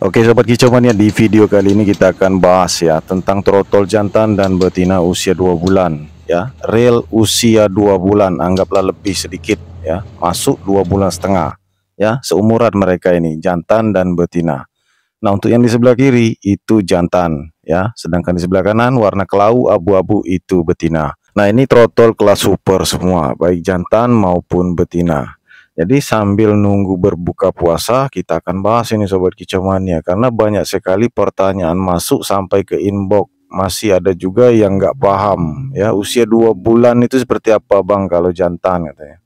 Oke sobat kicauan ya di video kali ini kita akan bahas ya tentang trotol jantan dan betina usia 2 bulan ya real usia 2 bulan anggaplah lebih sedikit ya masuk 2 bulan setengah ya seumuran mereka ini jantan dan betina Nah untuk yang di sebelah kiri itu jantan ya sedangkan di sebelah kanan warna kelau abu-abu itu betina Nah ini trotol kelas super semua baik jantan maupun betina jadi sambil nunggu berbuka puasa kita akan bahas ini sobat kicauania ya. karena banyak sekali pertanyaan masuk sampai ke inbox masih ada juga yang nggak paham ya usia dua bulan itu seperti apa bang kalau jantan katanya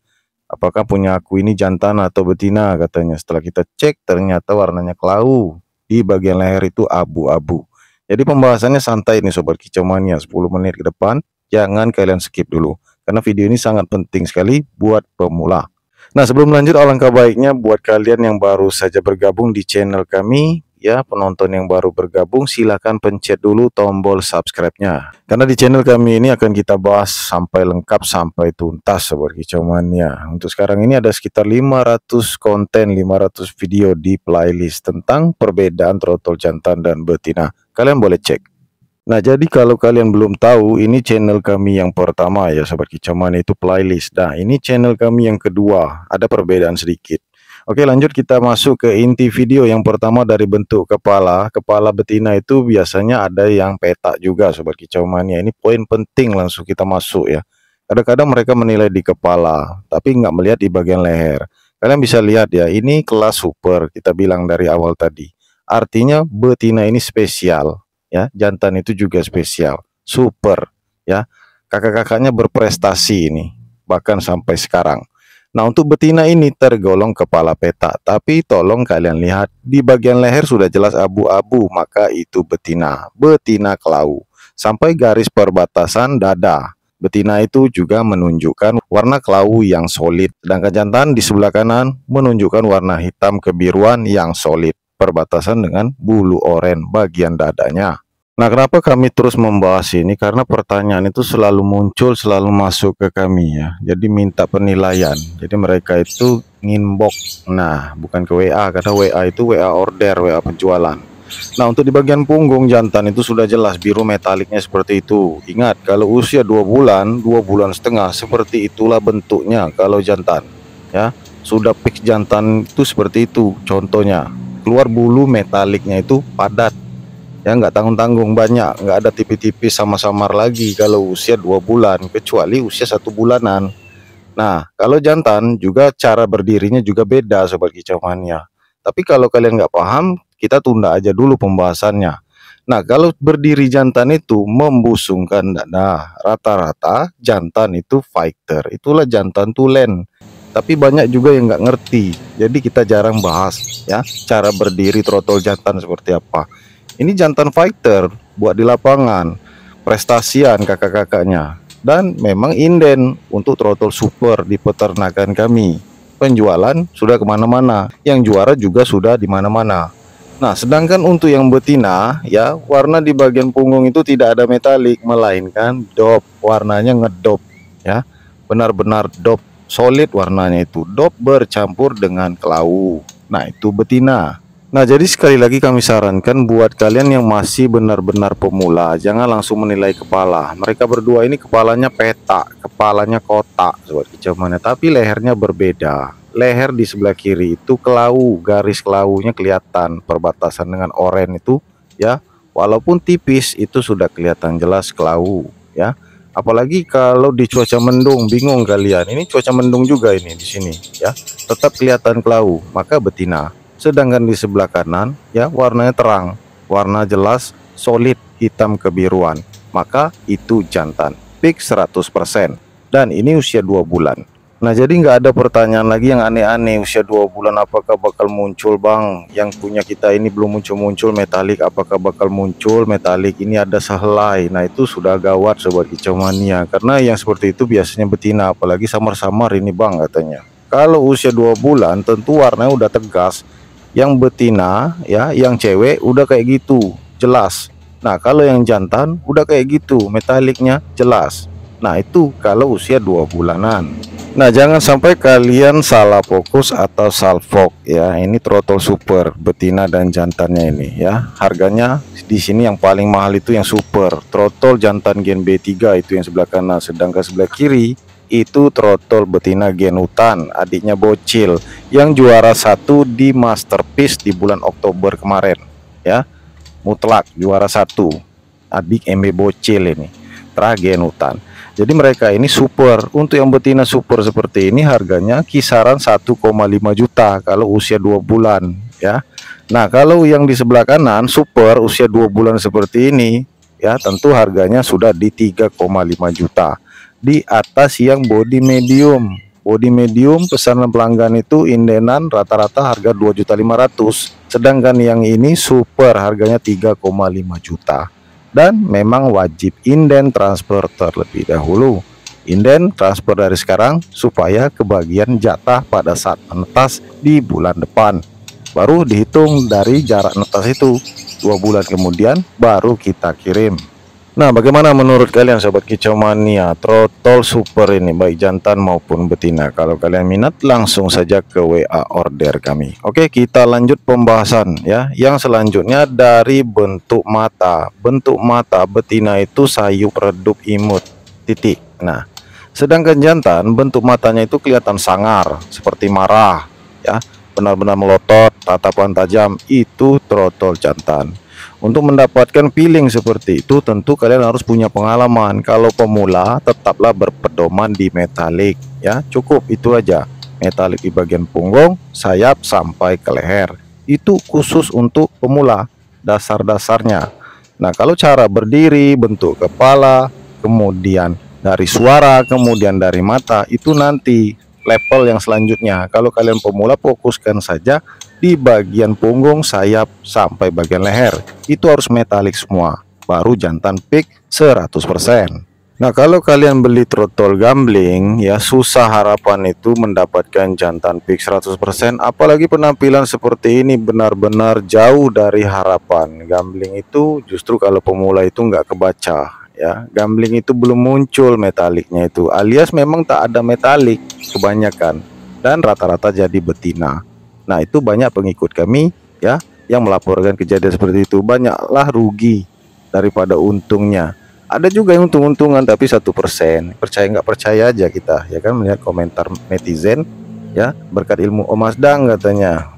apakah punya aku ini jantan atau betina katanya setelah kita cek ternyata warnanya kelau di bagian leher itu abu-abu jadi pembahasannya santai nih sobat kicau ya. 10 menit ke depan jangan kalian skip dulu karena video ini sangat penting sekali buat pemula Nah sebelum lanjut alangkah baiknya buat kalian yang baru saja bergabung di channel kami ya penonton yang baru bergabung silahkan pencet dulu tombol subscribe-nya karena di channel kami ini akan kita bahas sampai lengkap sampai tuntas sobat kicaumannya untuk sekarang ini ada sekitar 500 konten 500 video di playlist tentang perbedaan trotol jantan dan betina kalian boleh cek Nah, jadi kalau kalian belum tahu, ini channel kami yang pertama ya Sobat Kicaman itu playlist. Nah, ini channel kami yang kedua, ada perbedaan sedikit. Oke, lanjut kita masuk ke inti video yang pertama dari bentuk kepala. Kepala betina itu biasanya ada yang petak juga Sobat Kicaman ya. Ini poin penting langsung kita masuk ya. Kadang-kadang mereka menilai di kepala, tapi nggak melihat di bagian leher. Kalian bisa lihat ya, ini kelas super, kita bilang dari awal tadi. Artinya betina ini spesial, ya jantan itu juga spesial super ya kakak-kakaknya berprestasi ini bahkan sampai sekarang nah untuk betina ini tergolong kepala peta tapi tolong kalian lihat di bagian leher sudah jelas abu-abu maka itu betina betina kelau sampai garis perbatasan dada betina itu juga menunjukkan warna kelau yang solid sedangkan jantan di sebelah kanan menunjukkan warna hitam kebiruan yang solid perbatasan dengan bulu oren bagian dadanya. Nah, kenapa kami terus membahas ini? Karena pertanyaan itu selalu muncul, selalu masuk ke kami ya. Jadi minta penilaian. Jadi mereka itu nginbox. Nah, bukan ke WA, karena WA itu WA order, WA penjualan. Nah, untuk di bagian punggung jantan itu sudah jelas biru metaliknya seperti itu. Ingat, kalau usia 2 bulan, 2 bulan setengah, seperti itulah bentuknya kalau jantan. Ya, sudah fix jantan itu seperti itu contohnya keluar bulu metaliknya itu padat ya nggak tanggung-tanggung banyak nggak ada tipis-tipis sama samar lagi kalau usia dua bulan kecuali usia satu bulanan nah kalau jantan juga cara berdirinya juga beda sobat kicauannya tapi kalau kalian nggak paham kita tunda aja dulu pembahasannya nah kalau berdiri jantan itu membusungkan nah rata-rata jantan itu fighter itulah jantan tulen tapi banyak juga yang nggak ngerti jadi kita jarang bahas ya cara berdiri trotol jantan seperti apa ini jantan fighter buat di lapangan prestasian kakak-kakaknya dan memang inden untuk trotol super di peternakan kami penjualan sudah kemana-mana yang juara juga sudah di mana-mana nah sedangkan untuk yang betina ya warna di bagian punggung itu tidak ada metalik melainkan dop warnanya ngedop ya benar-benar dop solid warnanya itu dop bercampur dengan kelau nah itu betina nah jadi sekali lagi kami sarankan buat kalian yang masih benar-benar pemula jangan langsung menilai kepala mereka berdua ini kepalanya petak kepalanya kotak sobat kicauannya tapi lehernya berbeda leher di sebelah kiri itu kelau garis kelaunya kelihatan perbatasan dengan oren itu ya walaupun tipis itu sudah kelihatan jelas kelau ya apalagi kalau di cuaca mendung bingung kalian ini cuaca mendung juga ini di sini ya tetap kelihatan kelau maka betina sedangkan di sebelah kanan ya warnanya terang warna jelas solid hitam kebiruan maka itu jantan peak 100% dan ini usia dua bulan Nah jadi nggak ada pertanyaan lagi yang aneh-aneh usia dua bulan apakah bakal muncul bang yang punya kita ini belum muncul-muncul metalik apakah bakal muncul metalik ini ada sehelai nah itu sudah gawat sobat kicau mania karena yang seperti itu biasanya betina apalagi samar-samar ini bang katanya kalau usia dua bulan tentu warnanya udah tegas yang betina ya yang cewek udah kayak gitu jelas Nah kalau yang jantan udah kayak gitu metaliknya jelas Nah itu kalau usia dua bulanan Nah jangan sampai kalian salah fokus atau salfok ya ini trotol super betina dan jantannya ini ya harganya di sini yang paling mahal itu yang super trotol jantan gen B3 itu yang sebelah kanan sedangkan sebelah kiri itu trotol betina gen hutan adiknya bocil yang juara satu di masterpiece di bulan Oktober kemarin ya mutlak juara satu adik MB bocil ini tragen hutan jadi mereka ini super. Untuk yang betina super seperti ini harganya kisaran 1,5 juta kalau usia 2 bulan ya. Nah, kalau yang di sebelah kanan super usia 2 bulan seperti ini ya, tentu harganya sudah di 3,5 juta. Di atas yang body medium. Body medium pesanan pelanggan itu indenan rata-rata harga 2.500, sedangkan yang ini super harganya 3,5 juta dan memang wajib inden transfer terlebih dahulu inden transfer dari sekarang supaya kebagian jatah pada saat menetas di bulan depan baru dihitung dari jarak netas itu dua bulan kemudian baru kita kirim Nah, bagaimana menurut kalian sobat kicau mania trotol super ini baik jantan maupun betina? Kalau kalian minat langsung saja ke WA order kami. Oke, kita lanjut pembahasan ya. Yang selanjutnya dari bentuk mata. Bentuk mata betina itu sayup redup imut. Titik. Nah, sedangkan jantan bentuk matanya itu kelihatan sangar seperti marah ya, benar-benar melotot, tatapan tajam itu trotol jantan. Untuk mendapatkan peeling seperti itu tentu kalian harus punya pengalaman. Kalau pemula tetaplah berpedoman di metalik ya. Cukup itu aja. Metalik di bagian punggung, sayap sampai ke leher. Itu khusus untuk pemula dasar-dasarnya. Nah, kalau cara berdiri, bentuk kepala, kemudian dari suara, kemudian dari mata itu nanti level yang selanjutnya. Kalau kalian pemula fokuskan saja di bagian punggung, sayap, sampai bagian leher. Itu harus metalik semua, baru jantan pick 100%. Nah kalau kalian beli trotol gambling ya susah harapan itu mendapatkan jantan pick 100% apalagi penampilan seperti ini benar-benar jauh dari harapan gambling itu justru kalau pemula itu nggak kebaca ya gambling itu belum muncul metaliknya itu alias memang tak ada metalik kebanyakan dan rata-rata jadi betina Nah, itu banyak pengikut kami ya yang melaporkan kejadian seperti itu. Banyaklah rugi daripada untungnya. Ada juga yang untung-untungan tapi satu persen. Percaya nggak percaya aja kita ya kan melihat komentar netizen ya berkat ilmu Omas Dang katanya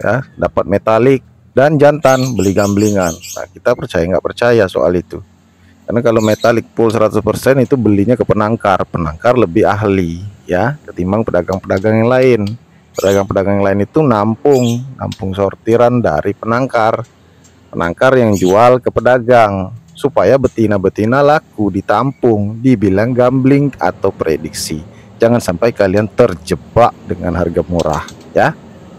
ya dapat metalik dan jantan beli gamblingan. Nah, kita percaya nggak percaya soal itu. Karena kalau metalik full 100% itu belinya ke penangkar. Penangkar lebih ahli ya ketimbang pedagang-pedagang yang lain pedagang-pedagang lain itu nampung, nampung sortiran dari penangkar. Penangkar yang jual ke pedagang supaya betina-betina laku ditampung, dibilang gambling atau prediksi. Jangan sampai kalian terjebak dengan harga murah, ya.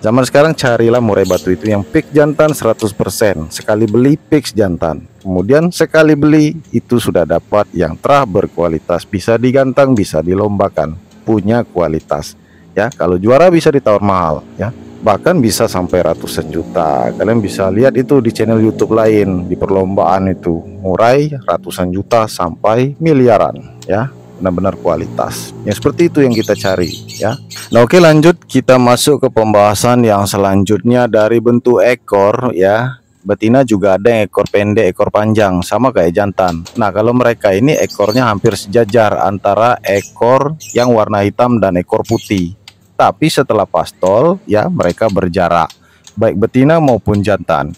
Zaman sekarang carilah murai batu itu yang pik jantan 100%, sekali beli pik jantan. Kemudian sekali beli itu sudah dapat yang terah berkualitas, bisa digantang, bisa dilombakan, punya kualitas ya kalau juara bisa ditawar mahal ya bahkan bisa sampai ratusan juta kalian bisa lihat itu di channel YouTube lain di perlombaan itu murai ratusan juta sampai miliaran ya benar-benar kualitas yang seperti itu yang kita cari ya Nah oke lanjut kita masuk ke pembahasan yang selanjutnya dari bentuk ekor ya betina juga ada yang ekor pendek ekor panjang sama kayak jantan Nah kalau mereka ini ekornya hampir sejajar antara ekor yang warna hitam dan ekor putih tapi setelah pastol ya mereka berjarak baik betina maupun jantan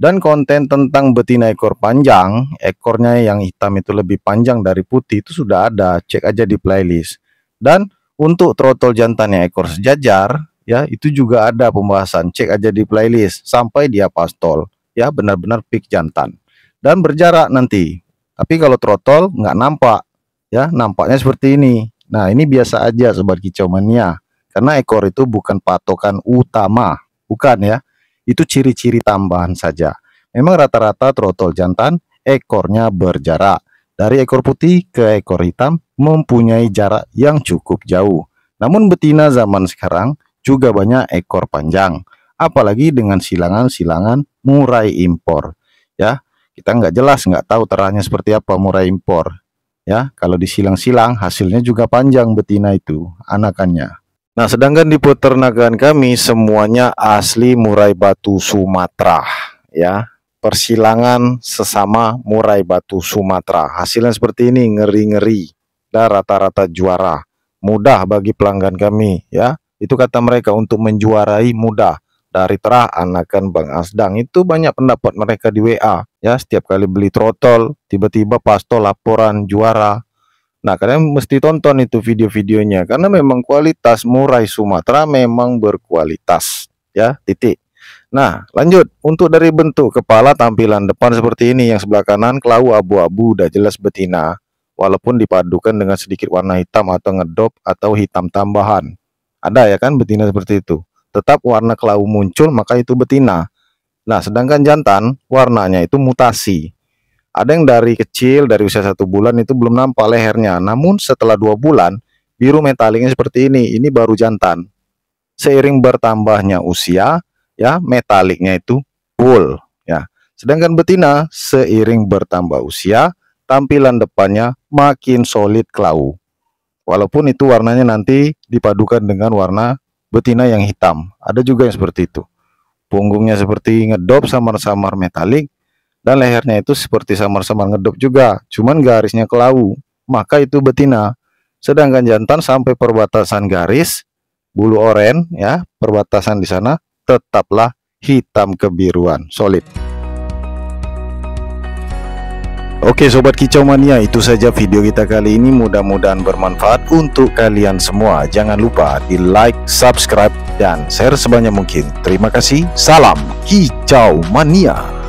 dan konten tentang betina ekor panjang ekornya yang hitam itu lebih panjang dari putih itu sudah ada cek aja di playlist dan untuk trotol jantan yang ekor sejajar ya itu juga ada pembahasan cek aja di playlist sampai dia pastol ya benar-benar pick jantan dan berjarak nanti tapi kalau trotol nggak nampak ya nampaknya seperti ini nah ini biasa aja sobat kicau mania karena ekor itu bukan patokan utama, bukan ya. Itu ciri-ciri tambahan saja. Memang rata-rata trotol jantan ekornya berjarak. Dari ekor putih ke ekor hitam mempunyai jarak yang cukup jauh. Namun betina zaman sekarang juga banyak ekor panjang. Apalagi dengan silangan-silangan murai impor. Ya, kita nggak jelas, nggak tahu terahnya seperti apa murai impor. Ya, kalau disilang-silang hasilnya juga panjang betina itu, anakannya. Nah, sedangkan di peternakan kami semuanya asli murai batu Sumatera, ya. Persilangan sesama murai batu Sumatera. Hasilnya seperti ini, ngeri-ngeri. Dan nah, rata-rata juara. Mudah bagi pelanggan kami, ya. Itu kata mereka untuk menjuarai mudah. Dari terah anakan Bang Asdang itu banyak pendapat mereka di WA, ya. Setiap kali beli trotol, tiba-tiba pasto laporan juara Nah, kalian mesti tonton itu video-videonya karena memang kualitas murai Sumatera memang berkualitas, ya. Titik. Nah, lanjut. Untuk dari bentuk kepala tampilan depan seperti ini yang sebelah kanan kelau abu-abu udah jelas betina walaupun dipadukan dengan sedikit warna hitam atau ngedop atau hitam tambahan. Ada ya kan betina seperti itu. Tetap warna kelau muncul maka itu betina. Nah, sedangkan jantan warnanya itu mutasi. Ada yang dari kecil, dari usia satu bulan itu belum nampak lehernya. Namun setelah dua bulan, biru metaliknya seperti ini. Ini baru jantan. Seiring bertambahnya usia, ya metaliknya itu full. Ya. Sedangkan betina seiring bertambah usia, tampilan depannya makin solid kelau. Walaupun itu warnanya nanti dipadukan dengan warna betina yang hitam. Ada juga yang seperti itu. Punggungnya seperti ngedop samar-samar metalik, dan lehernya itu seperti samar-samar ngedop juga, cuman garisnya kelau, maka itu betina. Sedangkan jantan sampai perbatasan garis bulu oren ya, perbatasan di sana tetaplah hitam kebiruan, solid. Oke Sobat Kicau Mania itu saja video kita kali ini mudah-mudahan bermanfaat untuk kalian semua Jangan lupa di like, subscribe, dan share sebanyak mungkin Terima kasih, salam Kicau Mania